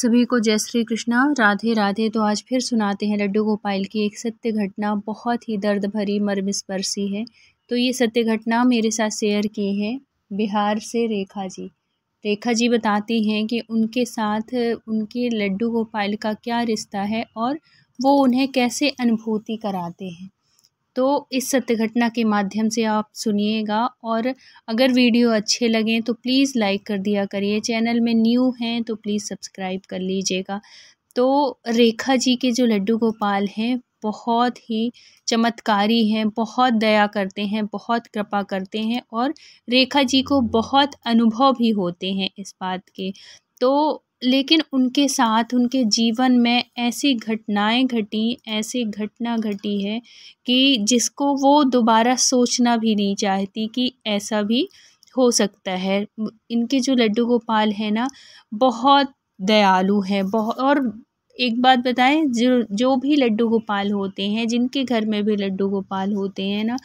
सभी को जय श्री कृष्णा राधे राधे तो आज फिर सुनाते हैं लड्डू गोपाल की एक सत्य घटना बहुत ही दर्द भरी मर्मस्पर्शी है तो ये सत्य घटना मेरे साथ शेयर की है बिहार से रेखा जी रेखा जी बताती हैं कि उनके साथ उनके लड्डू गोपाल का क्या रिश्ता है और वो उन्हें कैसे अनुभूति कराते हैं तो इस सत्य घटना के माध्यम से आप सुनिएगा और अगर वीडियो अच्छे लगें तो प्लीज़ लाइक कर दिया करिए चैनल में न्यू हैं तो प्लीज़ सब्सक्राइब कर लीजिएगा तो रेखा जी के जो लड्डू गोपाल हैं बहुत ही चमत्कारी हैं बहुत दया करते हैं बहुत कृपा करते हैं और रेखा जी को बहुत अनुभव भी होते हैं इस बात के तो लेकिन उनके साथ उनके जीवन में ऐसी घटनाएं घटी ऐसी घटना घटी है कि जिसको वो दोबारा सोचना भी नहीं चाहती कि ऐसा भी हो सकता है इनके जो लड्डू गोपाल है ना बहुत दयालु है बहुत और एक बात बताएं जो जो भी लड्डू गोपाल होते हैं जिनके घर में भी लड्डू गोपाल होते हैं ना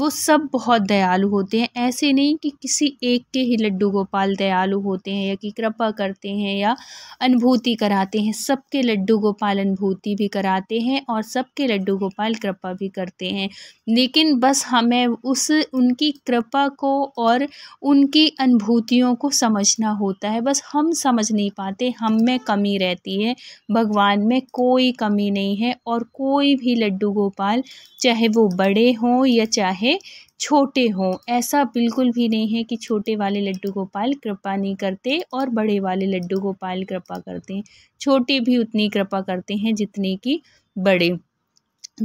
वो सब बहुत दयालु होते हैं ऐसे नहीं कि किसी एक के ही लड्डू गोपाल दयालु होते हैं या कि कृपा करते हैं या अनुभूति कराते हैं सबके लड्डू गोपाल अनुभूति भी कराते हैं और सबके लड्डू गोपाल कृपा भी करते हैं लेकिन बस हमें उस उनकी कृपा को और उनकी अनुभूतियों को समझना होता है बस हम समझ नहीं पाते हम में कमी रहती है भगवान में कोई कमी नहीं है और कोई भी लड्डू गोपाल चाहे वो बड़े हों या चाहे चाहे छोटे हों ऐसा बिल्कुल भी नहीं है कि छोटे वाले लड्डू गोपाल कृपा नहीं करते और बड़े वाले लड्डू गोपाल कृपा करते हैं छोटे भी उतनी कृपा करते हैं जितने की बड़े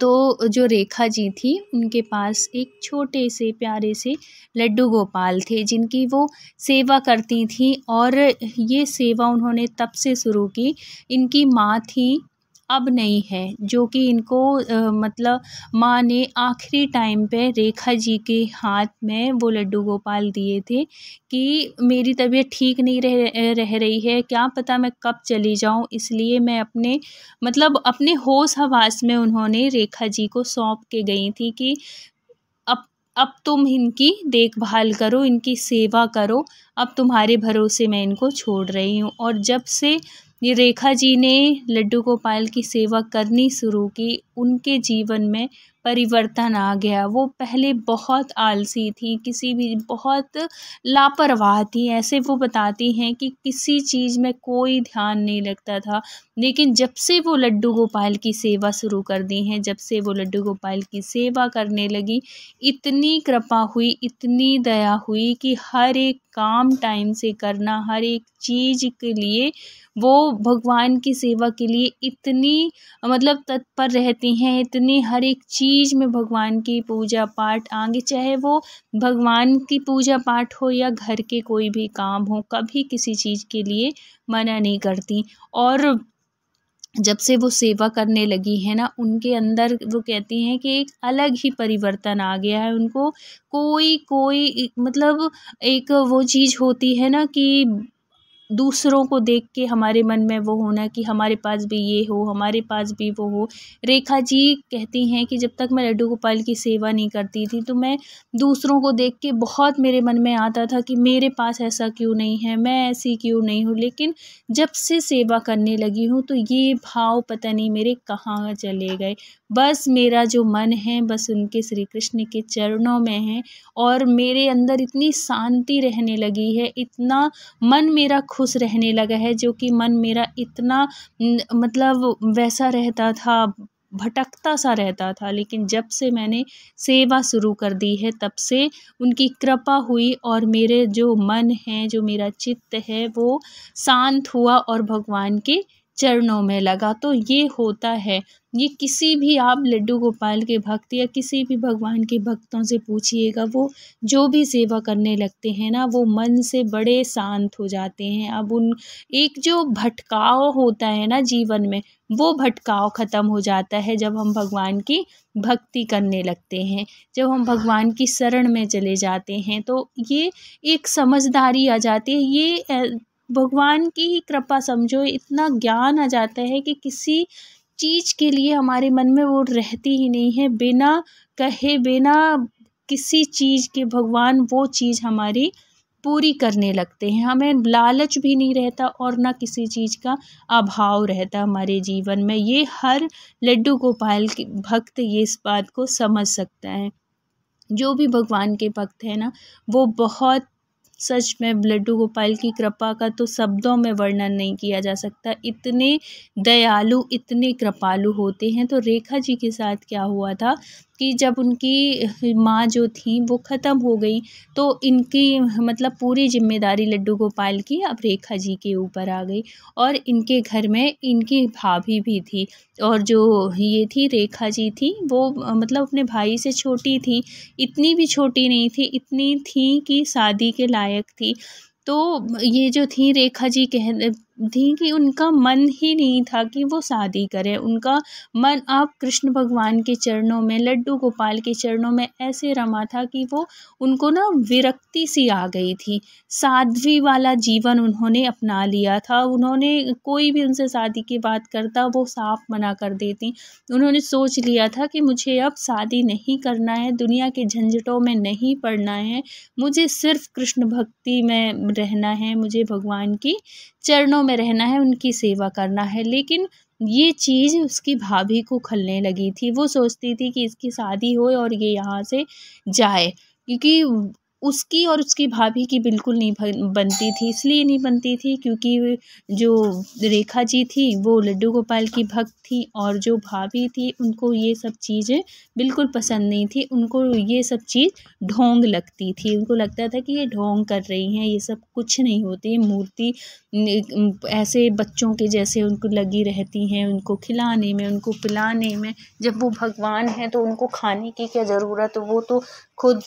तो जो रेखा जी थी उनके पास एक छोटे से प्यारे से लड्डू गोपाल थे जिनकी वो सेवा करती थी और ये सेवा उन्होंने तब से शुरू की इनकी माँ थी अब नहीं है जो कि इनको मतलब माँ ने आखिरी टाइम पे रेखा जी के हाथ में वो लड्डू गोपाल दिए थे कि मेरी तबीयत ठीक नहीं रह रह रही है क्या पता मैं कब चली जाऊँ इसलिए मैं अपने मतलब अपने होश हवास में उन्होंने रेखा जी को सौंप के गई थी कि अब अब तुम इनकी देखभाल करो इनकी सेवा करो अब तुम्हारे भरोसे मैं इनको छोड़ रही हूँ और जब से रेखा जी ने लड्डू गोपाल की सेवा करनी शुरू की उनके जीवन में परिवर्तन आ गया वो पहले बहुत आलसी थी किसी भी बहुत लापरवाह थी ऐसे वो बताती हैं कि किसी चीज़ में कोई ध्यान नहीं लगता था लेकिन जब से वो लड्डू गोपाल की सेवा शुरू कर दी हैं जब से वो लड्डू गोपाल की सेवा करने लगी इतनी कृपा हुई इतनी दया हुई कि हर एक काम टाइम से करना हर एक चीज़ के लिए वो भगवान की सेवा के लिए इतनी मतलब तत्पर रहती हैं इतनी हर एक चीज़ चीज़ में भगवान की पूजा पाठ आगे चाहे वो भगवान की पूजा पाठ हो या घर के कोई भी काम हो कभी किसी चीज़ के लिए मना नहीं करती और जब से वो सेवा करने लगी है ना उनके अंदर वो कहती हैं कि एक अलग ही परिवर्तन आ गया है उनको कोई कोई मतलब एक वो चीज़ होती है ना कि दूसरों को देख के हमारे मन में वो होना कि हमारे पास भी ये हो हमारे पास भी वो हो रेखा जी कहती हैं कि जब तक मैं लड्डू गोपाल की सेवा नहीं करती थी तो मैं दूसरों को देख के बहुत मेरे मन में आता था कि मेरे पास ऐसा क्यों नहीं है मैं ऐसी क्यों नहीं हूँ लेकिन जब से सेवा करने लगी हूँ तो ये भाव पता नहीं मेरे कहाँ चले गए बस मेरा जो मन है बस उनके श्री कृष्ण के चरणों में है और मेरे अंदर इतनी शांति रहने लगी है इतना मन मेरा खुश रहने लगा है जो कि मन मेरा इतना मतलब वैसा रहता था भटकता सा रहता था लेकिन जब से मैंने सेवा शुरू कर दी है तब से उनकी कृपा हुई और मेरे जो मन है जो मेरा चित्त है वो शांत हुआ और भगवान के चरणों में लगा तो ये होता है ये किसी भी आप लड्डू गोपाल के भक्त या किसी भी भगवान के भक्तों से पूछिएगा वो जो भी सेवा करने लगते हैं ना वो मन से बड़े शांत हो जाते हैं अब उन एक जो भटकाव होता है ना जीवन में वो भटकाव ख़त्म हो जाता है जब हम भगवान की भक्ति करने लगते हैं जब हम भगवान की शरण में चले जाते हैं तो ये एक समझदारी आ जाती है ये भगवान की ही कृपा समझो इतना ज्ञान आ जाता है कि किसी चीज़ के लिए हमारे मन में वो रहती ही नहीं है बिना कहे बिना किसी चीज़ के भगवान वो चीज़ हमारी पूरी करने लगते हैं हमें लालच भी नहीं रहता और ना किसी चीज़ का अभाव रहता हमारे जीवन में ये हर लड्डू गोपाल के भक्त ये इस बात को समझ सकता है जो भी भगवान के भक्त हैं ना वो बहुत सच में लड्डू गोपाल की कृपा का तो शब्दों में वर्णन नहीं किया जा सकता इतने दयालु इतने कृपालु होते हैं तो रेखा जी के साथ क्या हुआ था कि जब उनकी माँ जो थीं वो ख़त्म हो गई तो इनकी मतलब पूरी ज़िम्मेदारी लड्डू गोपाल की अब रेखा जी के ऊपर आ गई और इनके घर में इनकी भाभी भी थी और जो ये थी रेखा जी थी वो मतलब अपने भाई से छोटी थी इतनी भी छोटी नहीं थी इतनी थी कि शादी के लायक थी तो ये जो थी रेखा जी कह थी कि उनका मन ही नहीं था कि वो शादी करें उनका मन आप कृष्ण भगवान के चरणों में लड्डू गोपाल के चरणों में ऐसे रमा था कि वो उनको ना विरक्ति सी आ गई थी साध्वी वाला जीवन उन्होंने अपना लिया था उन्होंने कोई भी उनसे शादी की बात करता वो साफ मना कर देती उन्होंने सोच लिया था कि मुझे अब शादी नहीं करना है दुनिया के झंझटों में नहीं पड़ना है मुझे सिर्फ कृष्ण भक्ति में रहना है मुझे भगवान की चरणों में रहना है उनकी सेवा करना है लेकिन ये चीज़ उसकी भाभी को खलने लगी थी वो सोचती थी कि इसकी शादी हो और ये यहाँ से जाए क्योंकि उसकी और उसकी भाभी की बिल्कुल नहीं बनती थी इसलिए नहीं बनती थी क्योंकि जो रेखा जी थी वो लड्डू गोपाल की भक्त थी और जो भाभी थी उनको ये सब चीज़ें बिल्कुल पसंद नहीं थी उनको ये सब चीज़ ढोंग लगती थी उनको लगता था कि ये ढोंग कर रही हैं ये सब कुछ नहीं होती मूर्ति ऐसे बच्चों के जैसे उनको लगी रहती हैं उनको खिलाने में उनको पिलाने में जब वो भगवान हैं तो उनको खाने की क्या ज़रूरत वो तो खुद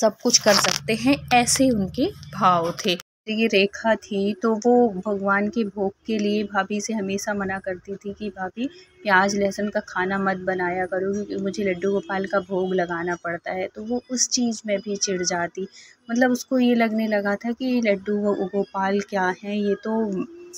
सब कुछ कर सकते हैं ऐसे उनके भाव थे ये रेखा थी तो वो भगवान के भोग के लिए भाभी से हमेशा मना करती थी कि भाभी प्याज लहसुन का खाना मत बनाया करो क्योंकि मुझे लड्डू गोपाल का भोग लगाना पड़ता है तो वो उस चीज़ में भी चिढ़ जाती मतलब उसको ये लगने लगा था कि लड्डू गोपाल क्या हैं ये तो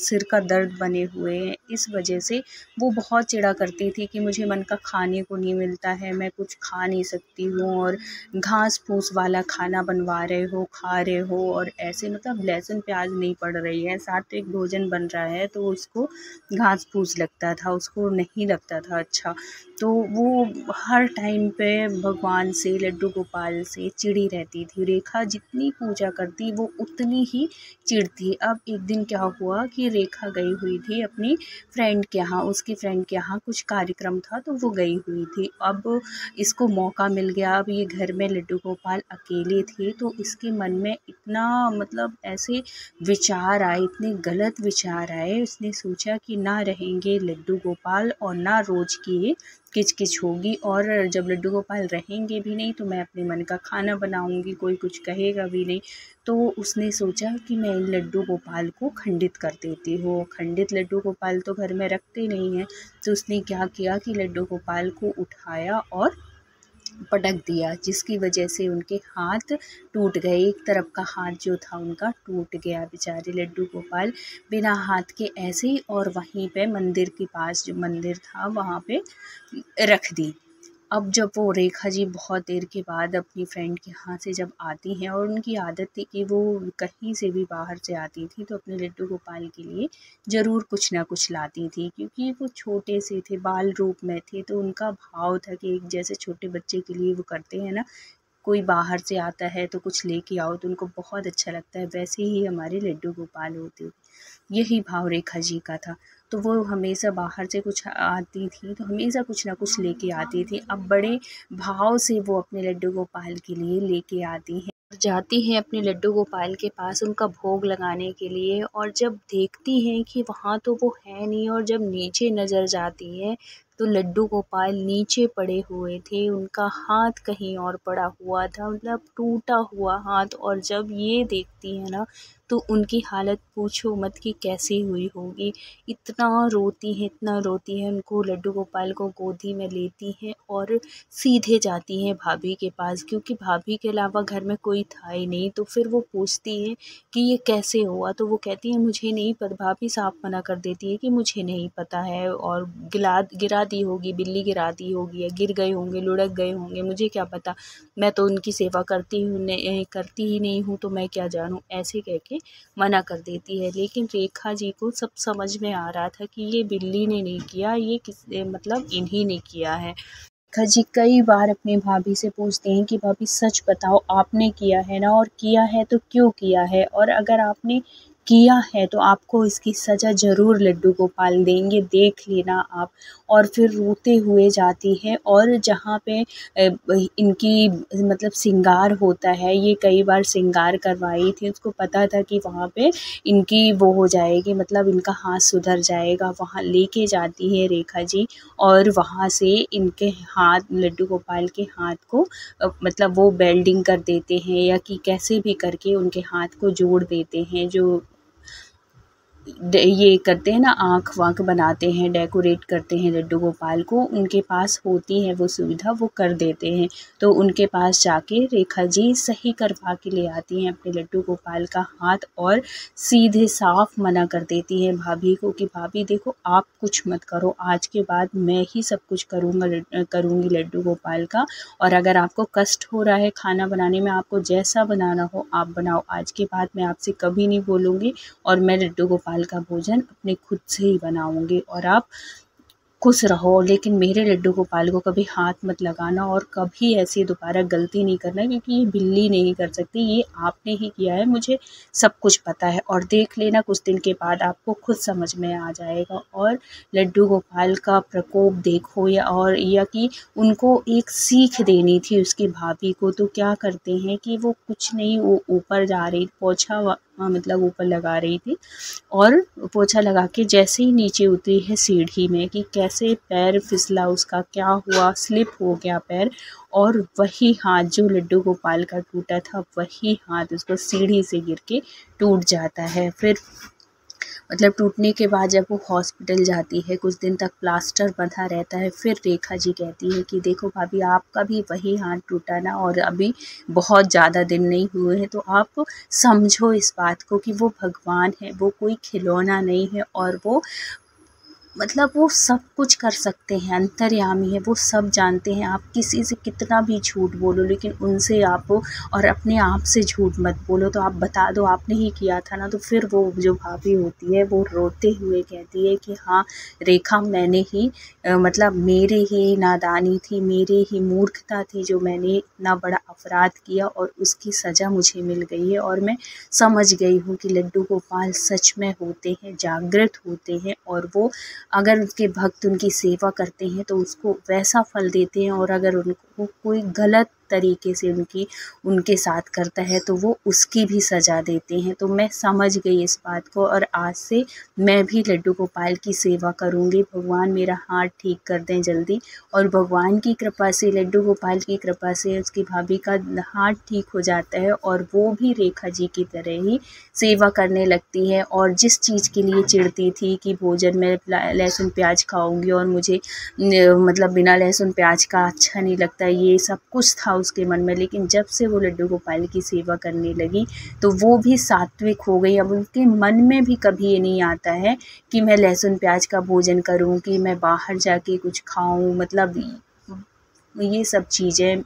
सिर का दर्द बने हुए हैं इस वजह से वो बहुत चिड़ा करती थी कि मुझे मन का खाने को नहीं मिलता है मैं कुछ खा नहीं सकती हूँ और घास फूस वाला खाना बनवा रहे हो खा रहे हो और ऐसे मतलब लहसुन प्याज नहीं पड़ रही है साथ एक भोजन बन रहा है तो उसको घास फूस लगता था उसको नहीं लगता था अच्छा तो वो हर टाइम पे भगवान से लड्डू गोपाल से चिड़ी रहती थी रेखा जितनी पूजा करती वो उतनी ही चिड़ती अब एक दिन क्या हुआ कि रेखा गई हुई थी अपनी फ्रेंड के यहाँ उसकी फ्रेंड के यहाँ कुछ कार्यक्रम था तो वो गई हुई थी अब इसको मौका मिल गया अब ये घर में लड्डू गोपाल अकेले थे तो इसके मन में इतना मतलब ऐसे विचार आए इतने गलत विचार आए उसने सोचा कि ना रहेंगे लड्डू गोपाल और ना रोज की किच किच होगी और जब लड्डू गोपाल रहेंगे भी नहीं तो मैं अपने मन का खाना बनाऊंगी कोई कुछ कहेगा भी नहीं तो उसने सोचा कि मैं इन लड्डू गोपाल को खंडित कर देती हूँ खंडित लड्डू गोपाल तो घर में रखते नहीं हैं तो उसने क्या किया कि लड्डू गोपाल को उठाया और पटक दिया जिसकी वजह से उनके हाथ टूट गए एक तरफ का हाथ जो था उनका टूट गया बेचारे लड्डू गोपाल बिना हाथ के ऐसे ही और वहीं पे मंदिर के पास जो मंदिर था वहाँ पे रख दी अब जब वो रेखा जी बहुत देर के बाद अपनी फ्रेंड के यहाँ से जब आती हैं और उनकी आदत थी कि वो कहीं से भी बाहर से आती थी तो अपने लड्डू गोपाल के लिए ज़रूर कुछ ना कुछ लाती थी क्योंकि वो छोटे से थे बाल रूप में थे तो उनका भाव था कि एक जैसे छोटे बच्चे के लिए वो करते हैं ना कोई बाहर से आता है तो कुछ लेके आओ तो उनको बहुत अच्छा लगता है वैसे ही हमारे लड्डू गोपाल होते यही भाव रेखा जी का था तो वो हमेशा बाहर से कुछ आती थी तो हमेशा कुछ ना कुछ लेके आती थी अब बड़े भाव से वो अपने लड्डू गोपाल के लिए लेके आती हैं और जाती हैं अपने लड्डू गोपाल के पास उनका भोग लगाने के लिए और जब देखती हैं कि वहाँ तो वो है नहीं और जब नीचे नज़र जाती है तो लड्डू गोपाल नीचे पड़े हुए थे उनका हाथ कहीं और पड़ा हुआ था मतलब टूटा हुआ हाथ और जब ये देखती है ना तो उनकी हालत पूछो मत कि कैसी हुई होगी इतना रोती हैं इतना रोती हैं उनको लड्डू गोपाल को गोदी में लेती हैं और सीधे जाती हैं भाभी के पास क्योंकि भाभी के अलावा घर में कोई था ही नहीं तो फिर वो पूछती हैं कि ये कैसे हुआ तो वो कहती हैं मुझे नहीं पता भाभी साफ मना कर देती है कि मुझे नहीं पता है और गिला गिरा दी होगी बिल्ली गिरा दी होगी या गिर गए होंगे लुढ़क गए होंगे मुझे क्या पता मैं तो उनकी सेवा करती हूँ करती ही नहीं हूँ तो मैं क्या जानूँ ऐसे कह के से मना कर देती है लेकिन रेखा जी को सब समझ में आ रहा था कि ये बिल्ली ने नहीं किया ये किस मतलब इन्हीं ने किया है रेखा जी कई बार अपने भाभी से पूछते हैं कि भाभी सच बताओ आपने किया है ना और किया है तो क्यों किया है और अगर आपने किया है तो आपको इसकी सज़ा ज़रूर लड्डू गोपाल देंगे देख लेना आप और फिर रोते हुए जाती है और जहाँ पे इनकी मतलब सिंगार होता है ये कई बार सिंगार करवाई थी उसको पता था कि वहाँ पे इनकी वो हो जाएगी मतलब इनका हाथ सुधर जाएगा वहाँ लेके जाती है रेखा जी और वहाँ से इनके हाथ लड्डू गोपाल के हाथ को मतलब वो बेल्डिंग कर देते हैं या कि कैसे भी करके उनके हाथ को जोड़ देते हैं जो ये करते हैं ना आँख वाँख बनाते हैं डेकोरेट करते हैं लड्डू गोपाल को उनके पास होती है वो सुविधा वो कर देते हैं तो उनके पास जाके रेखा जी सही करवा के ले आती हैं अपने लड्डू गोपाल का हाथ और सीधे साफ मना कर देती हैं भाभी को कि भाभी देखो आप कुछ मत करो आज के बाद मैं ही सब कुछ करूँगा करूँगी लड्डू गोपाल का और अगर आपको कष्ट हो रहा है खाना बनाने में आपको जैसा बनाना हो आप बनाओ आज के बाद मैं आपसे कभी नहीं बोलूँगी और मैं लड्डू गोपाल भोपाल का भोजन अपने खुद से ही बनाऊंगी और आप खुश रहो लेकिन मेरे लड्डू गोपाल को कभी हाथ मत लगाना और कभी ऐसी दोबारा गलती नहीं करना क्योंकि ये बिल्ली नहीं कर सकती ये आपने ही किया है मुझे सब कुछ पता है और देख लेना कुछ दिन के बाद आपको खुद समझ में आ जाएगा और लड्डू गोपाल का प्रकोप देखो या और या कि उनको एक सीख देनी थी उसकी भाभी को तो क्या करते हैं कि वो कुछ नहीं वो ऊपर जा रही पोछा हाँ, मतलब ऊपर लगा रही थी और पोछा लगा के जैसे ही नीचे उतरी है सीढ़ी में कि कैसे पैर फिसला उसका क्या हुआ स्लिप हो गया पैर और वही हाथ जो लड्डू गोपाल का टूटा था वही हाथ उसको सीढ़ी से गिर के टूट जाता है फिर मतलब टूटने के बाद जब वो हॉस्पिटल जाती है कुछ दिन तक प्लास्टर बंधा रहता है फिर रेखा जी कहती है कि देखो भाभी आपका भी वही हाथ टूटा ना और अभी बहुत ज़्यादा दिन नहीं हुए हैं तो आप समझो इस बात को कि वो भगवान है वो कोई खिलौना नहीं है और वो मतलब वो सब कुछ कर सकते हैं अंतर्यामी है वो सब जानते हैं आप किसी से कितना भी झूठ बोलो लेकिन उनसे आप और अपने आप से झूठ मत बोलो तो आप बता दो आपने ही किया था ना तो फिर वो जो भाभी होती है वो रोते हुए कहती है कि हाँ रेखा मैंने ही आ, मतलब मेरे ही नादानी थी मेरे ही मूर्खता थी जो मैंने इतना बड़ा अपराध किया और उसकी सज़ा मुझे मिल गई है और मैं समझ गई हूँ कि लड्डू गोपाल सच में होते हैं जागृत होते हैं और वो अगर उनके भक्त उनकी सेवा करते हैं तो उसको वैसा फल देते हैं और अगर उनको कोई गलत तरीके से उनकी उनके साथ करता है तो वो उसकी भी सज़ा देते हैं तो मैं समझ गई इस बात को और आज से मैं भी लड्डू गोपाल की सेवा करूँगी भगवान मेरा हाथ ठीक कर दें जल्दी और भगवान की कृपा से लड्डू गोपाल की कृपा से उसकी भाभी का हाथ ठीक हो जाता है और वो भी रेखा जी की तरह ही सेवा करने लगती है और जिस चीज़ के लिए चिड़ती थी कि भोजन में लहसुन प्याज खाऊंगी और मुझे मतलब बिना लहसुन प्याज का अच्छा नहीं लगता ये सब कुछ था उसके मन में लेकिन जब से वो लड्डू गोपाल की सेवा करने लगी तो वो भी सात्विक हो गई अब उनके मन में भी कभी ये नहीं आता है कि मैं लहसुन प्याज का भोजन करूँ कि मैं बाहर जाके कुछ खाऊं मतलब ये सब चीज़ें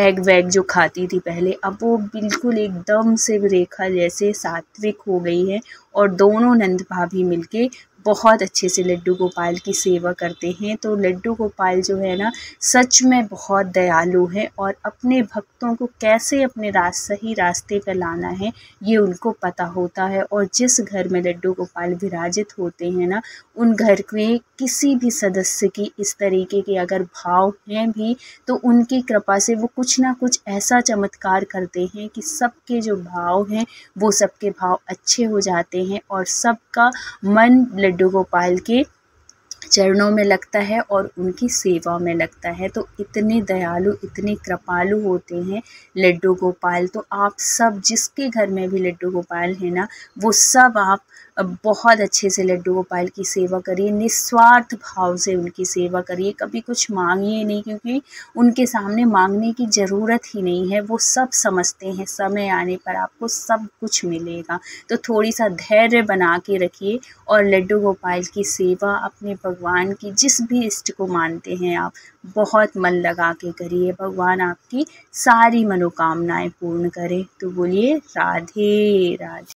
एग वैग जो खाती थी पहले अब वो बिल्कुल एकदम से रेखा जैसे सात्विक हो गई है और दोनों नंद भाभी मिलके बहुत अच्छे से लड्डू गोपाल की सेवा करते हैं तो लड्डू गोपाल जो है ना सच में बहुत दयालु हैं और अपने भक्तों को कैसे अपने रास सही रास्ते पर लाना है ये उनको पता होता है और जिस घर में लड्डू गोपाल विराजित होते हैं ना उन घर के किसी भी सदस्य की इस तरीके के अगर भाव हैं भी तो उनकी कृपा से वो कुछ ना कुछ ऐसा चमत्कार करते हैं कि सबके जो भाव हैं वो सबके भाव अच्छे हो जाते हैं और सबका मन लड्डू गोपाल के चरणों में लगता है और उनकी सेवा में लगता है तो इतने दयालु इतने कृपालु होते हैं लड्डू गोपाल तो आप सब जिसके घर में भी लड्डू गोपाल है ना वो सब आप बहुत अच्छे से लड्डू गोपाल की सेवा करिए निस्वार्थ भाव से उनकी सेवा करिए कभी कुछ मांगिए नहीं क्योंकि उनके सामने मांगने की ज़रूरत ही नहीं है वो सब समझते हैं समय आने पर आपको सब कुछ मिलेगा तो थोड़ी सा धैर्य बना के रखिए और लड्डू गोपाल की सेवा अपने भगवान की जिस भी इष्ट को मानते हैं आप बहुत मन लगा के करिए भगवान आपकी सारी मनोकामनाएं पूर्ण करें तो बोलिए राधे राधे